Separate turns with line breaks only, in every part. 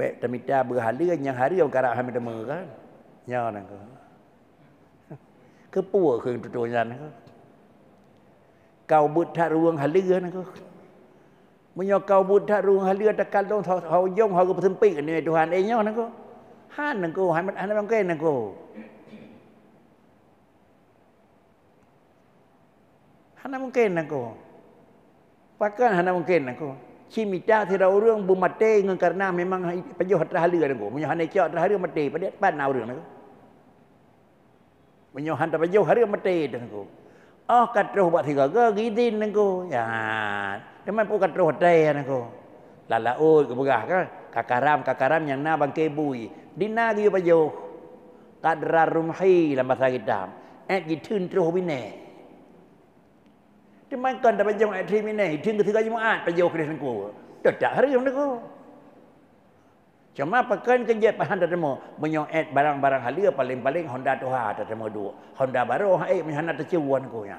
บะตมิตาเบื่อหาเรื่องยังหาเรื่องกระหามิตมือกันย่อนั่นก็คือปั่วคือตัวยันก็เกาบุตรทารวงหาเรื่องนั่นก็มันย่อเกาบุตรทารวงหาเรื่องตะการต้องเขาย่องเขาก็พึ่งปีกเนี่ยทุกานเองย่อนั่นก็ห้านั่นก็หันอันั้นมันก็เนั่นก็หันนั่มุกเกนนะก็ปากกันหันนั่มุกเกนนะก็ Cimita tira orang bu mate ngan karena memang penjuh hatra halu ada ko. Munyo hanai kiak hatra mate pada pan na lah orang ko. Munyo han lah ta penjuh hari mate dan ko. Ah katro ba tiga ga gidin nang ko. Ya. Teman pu katro hatra ya lah ko. Lala oi ko bugah kan. Kakaram kakaram yang na bangke bui. Dina gi penjuh. Kadrarum hi lama sagitam. Ek eh, gitun tro binai. Dia main kan dapat jemaat terminai. Dia tinggal tiga jemaat. Pada jauh kerja sengkau. Tidak hari yang dia. Cuma apa kan kerja pahan tak temu. Menyoat barang-barang halia. Paling-paling Honda Tuha tak temu dua. Honda baru. Eh, punya anak tercewuan kau. Ya.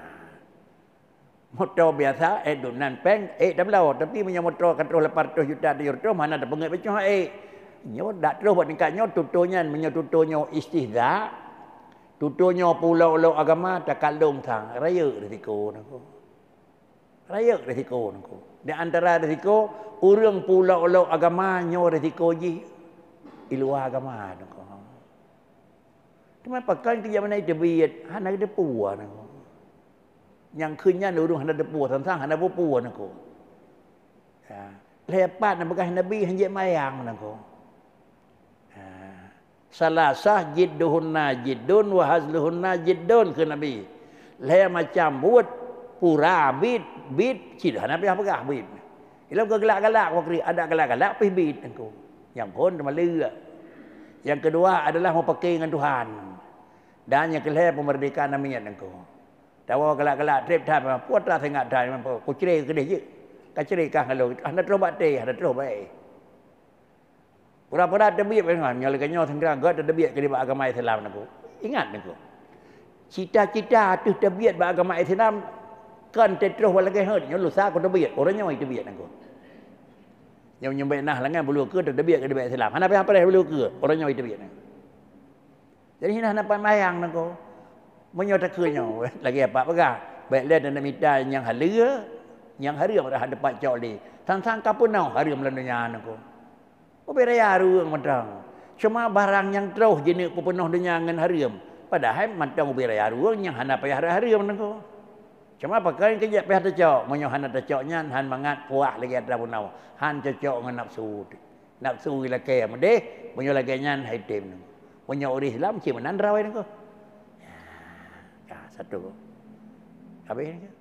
Motor biasa. Eh, duk nan peng. Eh, tak belau. Tapi punya motor katul lepas tu juta di urut. Mana ada pengek pecah. Eh, Nyo dak terus buat nikahnya tutunya menyo tutunya istihza. Tutunya pulau-pulau agama tak kalung sang raya risiko nak. No raya risiko nungku. Di antara risiko urang pula ulau agama nyo risiko ji iluah agama nungku. Cuma pakai kerja kan mana itu biat, hana ada puah nungku. Yang kenyal urang hana ada puah, sang-sang hana ada puah nungku. Ya. Lepat nampak Nabi hanya mayang nangko. Ya. Salah sah jidduhun najidun wahazluhun najidun ke Nabi. Lepat macam buat pura bid, bit cidah nak pergi pegah bid. ila kau gelak-gelak kau kiri ada gelak-gelak pergi bid. engkau yang kon sama yang kedua adalah mau pakai dengan Tuhan dan yang kelihatan pemerdekaan namanya engkau tahu gelak-gelak trip dah apa puas dah tengah dah apa kau cerai ke dia je kau cerai kah kalau anda ah, terus buat teh anda ah, terus baik pura-pura debiat dengan nyalakannya sengkang kau debiat ke agama Islam engkau ingat engkau Cita-cita itu terbiat beragama Islam kan tetroh walakai ha dia lu sak kata biat orangnya mai tu biat nak yang nyembek nah lah kan bulu ke tu debiat ke debiat selam hanapai hapai bulu ke orangnya mai tu nak jadi hina hanapai mayang nak menyo tak ke nyo lagi apa baga kah baik le dan mita yang halia yang hari ada hadapak cok le sang-sang ka pun nau harum lenanya nak ko ubi raya ruang madang cuma barang yang terus jenis pun penuh dengan harum padahal madang ubi raya ruang yang hanapai hari nak ko Cuma apa kan kejap pihak tercok. Menyuh anak tercoknya, han mangat puas lagi ada pun awak. Han cocok dengan nafsu. Nafsu gila kaya. Medih, menyuh lagi nyan, haitim. Menyuh orang Islam, cik menan rawai ni kau. Ya, satu kau. Habis ni kau.